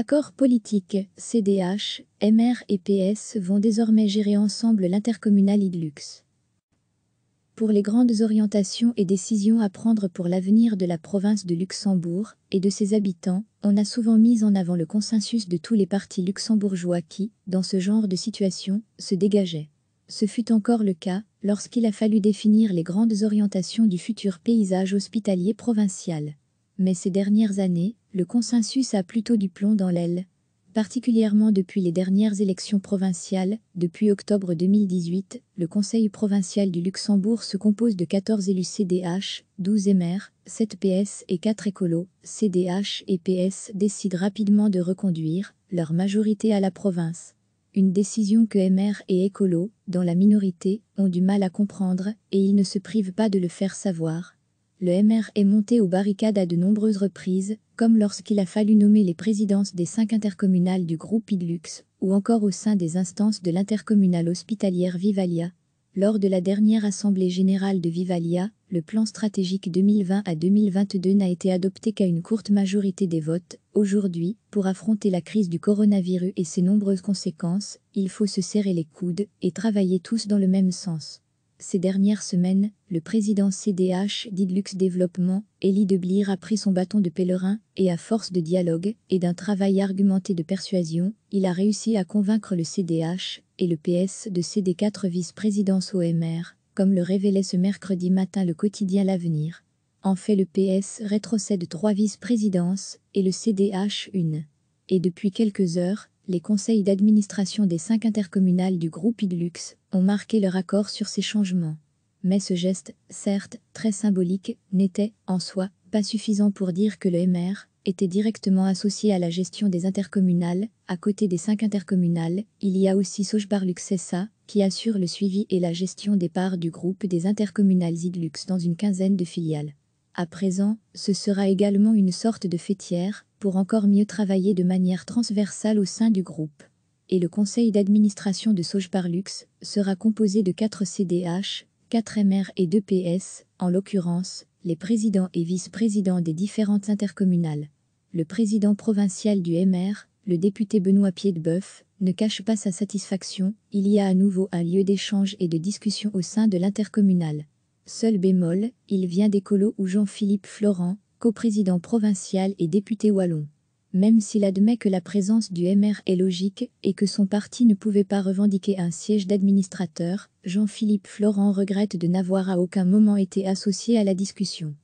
Accords politiques, CDH, MR et PS vont désormais gérer ensemble l'intercommunal Idlux. Pour les grandes orientations et décisions à prendre pour l'avenir de la province de Luxembourg et de ses habitants, on a souvent mis en avant le consensus de tous les partis luxembourgeois qui, dans ce genre de situation, se dégageaient. Ce fut encore le cas lorsqu'il a fallu définir les grandes orientations du futur paysage hospitalier provincial. Mais ces dernières années, le consensus a plutôt du plomb dans l'aile, particulièrement depuis les dernières élections provinciales. Depuis octobre 2018, le Conseil provincial du Luxembourg se compose de 14 élus CDH, 12 MR, 7 PS et 4 écolos. CDH et PS décident rapidement de reconduire leur majorité à la province. Une décision que MR et écolos, dans la minorité, ont du mal à comprendre, et ils ne se privent pas de le faire savoir le MR est monté aux barricades à de nombreuses reprises, comme lorsqu'il a fallu nommer les présidences des cinq intercommunales du groupe Idlux, ou encore au sein des instances de l'intercommunale hospitalière Vivalia. Lors de la dernière assemblée générale de Vivalia, le plan stratégique 2020 à 2022 n'a été adopté qu'à une courte majorité des votes. Aujourd'hui, pour affronter la crise du coronavirus et ses nombreuses conséquences, il faut se serrer les coudes et travailler tous dans le même sens. Ces dernières semaines, le président CDH d'Idlux Développement, Elie de Blier a pris son bâton de pèlerin et à force de dialogue et d'un travail argumenté de persuasion, il a réussi à convaincre le CDH et le PS de céder quatre vice-présidences au MR, comme le révélait ce mercredi matin le quotidien L'Avenir. En fait, le PS rétrocède trois vice-présidences et le CDH une. Et depuis quelques heures, les conseils d'administration des cinq intercommunales du groupe IDLUX ont marqué leur accord sur ces changements. Mais ce geste, certes très symbolique, n'était, en soi, pas suffisant pour dire que le MR était directement associé à la gestion des intercommunales. À côté des cinq intercommunales, il y a aussi Sojbar SA, qui assure le suivi et la gestion des parts du groupe des intercommunales Idlux dans une quinzaine de filiales. À présent, ce sera également une sorte de fêtière, pour encore mieux travailler de manière transversale au sein du groupe. Et le conseil d'administration de Luxe sera composé de 4 CDH, 4 MR et 2 PS, en l'occurrence, les présidents et vice-présidents des différentes intercommunales. Le président provincial du MR, le député Benoît Piedbeuf, ne cache pas sa satisfaction, il y a à nouveau un lieu d'échange et de discussion au sein de l'intercommunale. Seul bémol, il vient d'écolo ou Jean-Philippe Florent, coprésident provincial et député wallon. Même s'il admet que la présence du MR est logique et que son parti ne pouvait pas revendiquer un siège d'administrateur, Jean-Philippe Florent regrette de n'avoir à aucun moment été associé à la discussion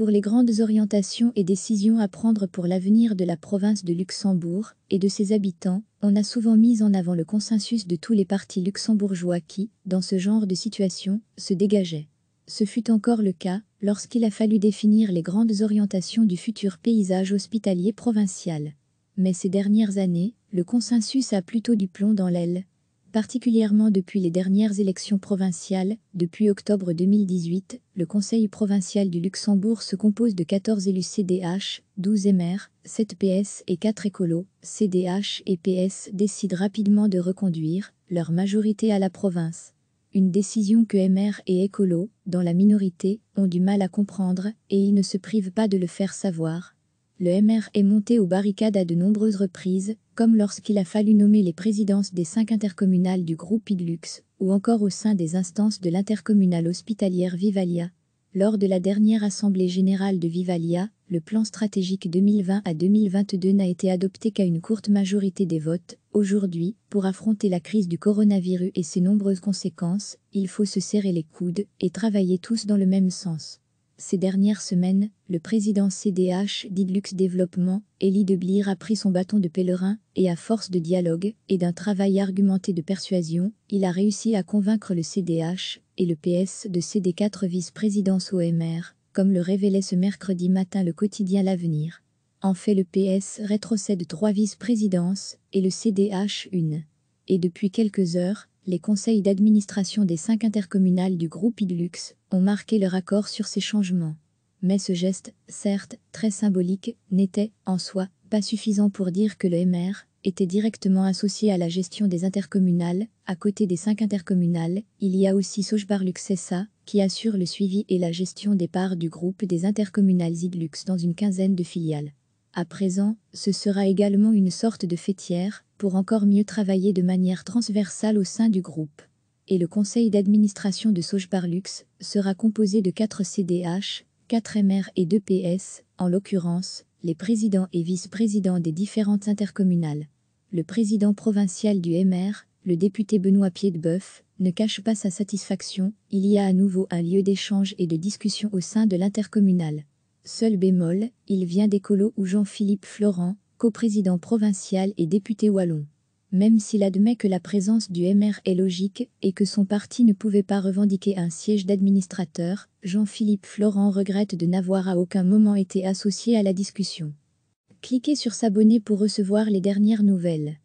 pour les grandes orientations et décisions à prendre pour l'avenir de la province de Luxembourg et de ses habitants, on a souvent mis en avant le consensus de tous les partis luxembourgeois qui, dans ce genre de situation, se dégageaient. Ce fut encore le cas lorsqu'il a fallu définir les grandes orientations du futur paysage hospitalier provincial. Mais ces dernières années, le consensus a plutôt du plomb dans l'aile, Particulièrement depuis les dernières élections provinciales, depuis octobre 2018, le Conseil provincial du Luxembourg se compose de 14 élus CDH, 12 MR, 7 PS et 4 écolos. CDH et PS décident rapidement de reconduire leur majorité à la province. Une décision que MR et écolos, dans la minorité, ont du mal à comprendre et ils ne se privent pas de le faire savoir. Le MR est monté aux barricades à de nombreuses reprises comme lorsqu'il a fallu nommer les présidences des cinq intercommunales du groupe Idlux, ou encore au sein des instances de l'intercommunale hospitalière Vivalia. Lors de la dernière assemblée générale de Vivalia, le plan stratégique 2020 à 2022 n'a été adopté qu'à une courte majorité des votes. Aujourd'hui, pour affronter la crise du coronavirus et ses nombreuses conséquences, il faut se serrer les coudes et travailler tous dans le même sens. Ces dernières semaines, le président CDH d'Idlux Développement, Elie de Blier a pris son bâton de pèlerin et à force de dialogue et d'un travail argumenté de persuasion, il a réussi à convaincre le CDH et le PS de céder quatre vice-présidences OMR, comme le révélait ce mercredi matin le quotidien L'Avenir. En fait, le PS rétrocède trois vice-présidences et le CDH une. Et depuis quelques heures, les conseils d'administration des cinq intercommunales du groupe Idlux ont marqué leur accord sur ces changements. Mais ce geste, certes très symbolique, n'était, en soi, pas suffisant pour dire que le MR était directement associé à la gestion des intercommunales. À côté des cinq intercommunales, il y a aussi Sojbarlux SA, qui assure le suivi et la gestion des parts du groupe des intercommunales Idlux dans une quinzaine de filiales. À présent, ce sera également une sorte de fêtière, pour encore mieux travailler de manière transversale au sein du groupe. Et le conseil d'administration de Sojbarlux sera composé de 4 CDH, 4 MR et 2 PS, en l'occurrence, les présidents et vice-présidents des différentes intercommunales. Le président provincial du MR, le député Benoît Piedbeuf, ne cache pas sa satisfaction, il y a à nouveau un lieu d'échange et de discussion au sein de l'intercommunale. Seul bémol, il vient d'écolo où Jean-Philippe Florent, coprésident provincial et député wallon. Même s'il admet que la présence du MR est logique et que son parti ne pouvait pas revendiquer un siège d'administrateur, Jean-Philippe Florent regrette de n'avoir à aucun moment été associé à la discussion. Cliquez sur s'abonner pour recevoir les dernières nouvelles.